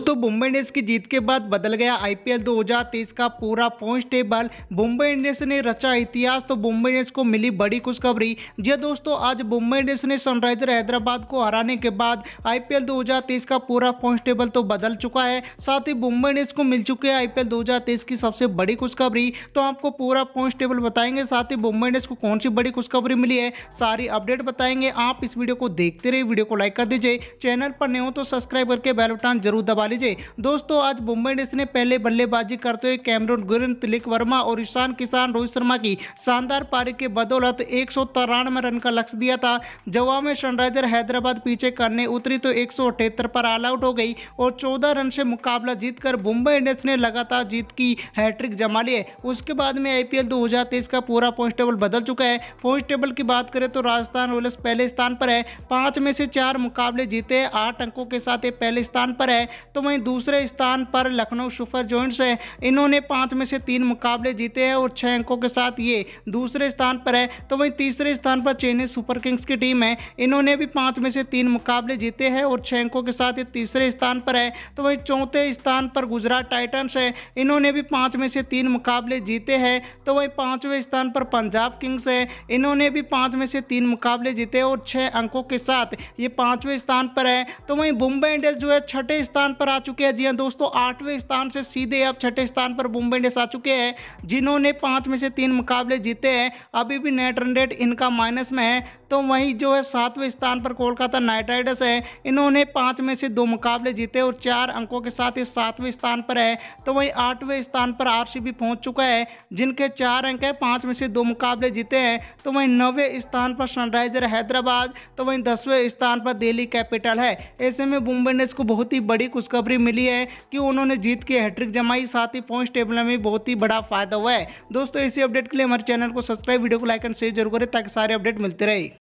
दोस्तों मुंबई इंडियंस की जीत के बाद बदल गया आईपीएल 2023 का पूरा पॉइंट टेबल मुंबई इंडियंस ने रचा इतिहास तो मुंबई इंडियंस को मिली बड़ी खुशखबरी जी हाँ दोस्तों आज मुंबई इंडियंस ने सनराइजर हैदराबाद को हराने के बाद आईपीएल 2023 का पूरा पॉइंट टेबल तो बदल चुका है साथ ही मुंबई इंडियंस को मिल चुकी है आईपीएल दो की सबसे बड़ी खुशखबरी तो आपको पूरा पॉइंट टेबल बताएंगे साथ ही मुंबई इंडियंस को कौन सी बड़ी खुशखबरी मिली है सारी अपडेट बताएंगे आप इस वीडियो को देखते रहे वीडियो को लाइक कर दीजिए चैनल पर नहीं हो तो सब्सक्राइब करके बेल बटन जरूर दबा लीजिए दोस्तों आज मुंबई इंडियंस ने पहले बल्लेबाजी करते हुए कैमरून गुरन तिलिक वर्मा और ईशान किसान रोहित शर्मा की शानदार पारी के बदौलत एक रन का लक्ष्य दिया था जवाब में सनराइजर हैदराबाद पीछे करने उतरी तो एक पर ऑल आउट हो गई और चौदह रन से मुकाबला जीतकर मुंबई इंडियंस ने लगातार जीत की हैट्रिक जमा ली है उसके बाद में आईपीएल 2023 का पूरा पॉइंट टेबल बदल चुका है पॉइंट टेबल की बात करें तो राजस्थान रॉयल्स पहले स्थान पर है पांच में से चार मुकाबले जीते आठ अंकों के साथ ये पहले स्थान पर है तो वहीं दूसरे स्थान पर लखनऊ सुपर जॉइंट्स है इन्होंने पाँच में से तीन मुकाबले जीते हैं और छः अंकों के साथ ये दूसरे स्थान पर है तो वहीं तीसरे स्थान पर चेन्नई सुपर किंग्स की टीम है इन्होंने भी पाँच में से तीन मुकाबले जीते हैं और छः अंकों के साथ ये तीसरे स्थान पर है तो वहीं चौथे स्थान पर गुजरात टाइटन्स है इन्होंने भी पाँच में से तीन मुकाबले जीते हैं तो वहीं पाँचवें स्थान पर पंजाब किंग्स है इन्होंने भी पाँच में से तीन मुकाबले जीते और छः अंकों के साथ ये पाँचवें स्थान पर है तो वहीं मुंबई इंडियंस जो है छठे स्थान पर आ चुके हैं जी हाँ दोस्तों आठवें स्थान से सीधे अब छठे स्थान पर मुंबई इंडियंस आ चुके हैं जिन्होंने पाँच में से तीन मुकाबले जीते हैं अभी भी नेट रन रेट इनका माइनस में है तो वहीं जो है सातवें स्थान पर कोलकाता नाइट राइडर्स है इन्होंने पाँच में से दो मुकाबले जीते और चार अंकों के साथ ये सातवें स्थान पर है तो वहीं आठवें स्थान पर बी पहुंच चुका है जिनके चार अंक है पाँच में से दो मुकाबले जीते हैं तो वहीं नौवें स्थान पर सनराइजर हैदराबाद तो वहीं दसवें स्थान पर दिल्ली कैपिटल है ऐसे में मुंबई इंडियंस को बहुत ही बड़ी कुछ खुशखबरी मिली है कि उन्होंने जीत की हैट्रिक जमाई साथ ही पॉइंट टेबल में बहुत ही बड़ा फायदा हुआ है दोस्तों इसी अपडेट के लिए हमारे चैनल को सब्सक्राइब वीडियो को लाइक एंड शेयर जरूर करें ताकि सारे अपडेट मिलते रहे